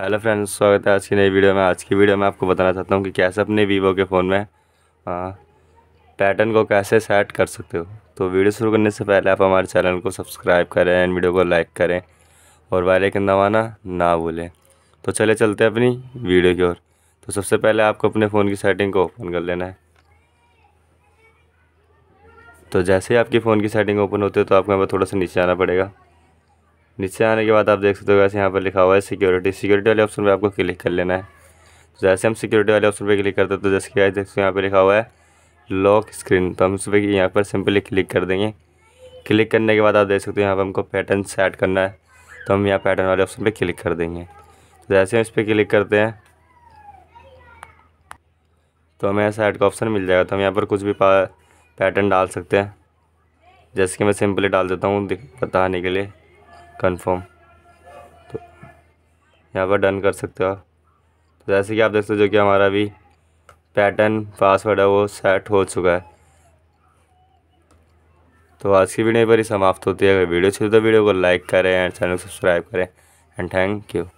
hello friends स्वागत है आज की नई वीडियो में आज की वीडियो में आपको बताना चाहता हूँ कि कैसे अपने वीवो के फ़ोन में पैटर्न को कैसे सेट कर सकते हो तो वीडियो शुरू करने से पहले आप हमारे चैनल को सब्सक्राइब करें एंड वीडियो को लाइक करें और वाले के दबाना ना भूलें तो चले चलते हैं अपनी वीडियो की ओर तो सबसे पहले आपको अपने फ़ोन की सेटिंग को ओपन कर लेना है तो जैसे ही आपके फ़ोन की सेटिंग ओपन होती है तो आपको यहाँ पर थोड़ा सा नीचे आना पड़ेगा नीचे आने के बाद आप देख सकते हो वैसे यहाँ पर लिखा हुआ है सिक्योरिटी सिक्योरिटी वाले ऑप्शन पर आपको क्लिक कर लेना है तो जैसे हम सिक्योरिटी वाले ऑप्शन पर क्लिक करते हैं तो जैसे कि देख सकते हो यहाँ पर लिखा हुआ है लॉक स्क्रीन तो हम इस पर यहाँ पर सिंपली क्लिक कर देंगे क्लिक करने के बाद आप देख सकते हो यहाँ पर हमको पैटर्न सेट करना है तो हम यहाँ पैटर्न वाले ऑप्शन पर क्लिक कर देंगे तो जैसे हम इस पर क्लिक करते हैं तो हमें सेट का ऑप्शन मिल जाएगा तो हम यहाँ पर कुछ भी पैटर्न डाल सकते हैं जैसे कि मैं सिंपली डाल देता हूँ बताने के लिए कंफर्म तो यहाँ पर डन कर सकते हो तो जैसे कि आप देख सकते हो जो कि हमारा भी पैटर्न पासवर्ड है वो सेट हो चुका है तो आज की वीडियो पर ही समाप्त होती है अगर वीडियो अच्छी तो वीडियो को लाइक करें एंड चैनल को सब्सक्राइब करें एंड थैंक यू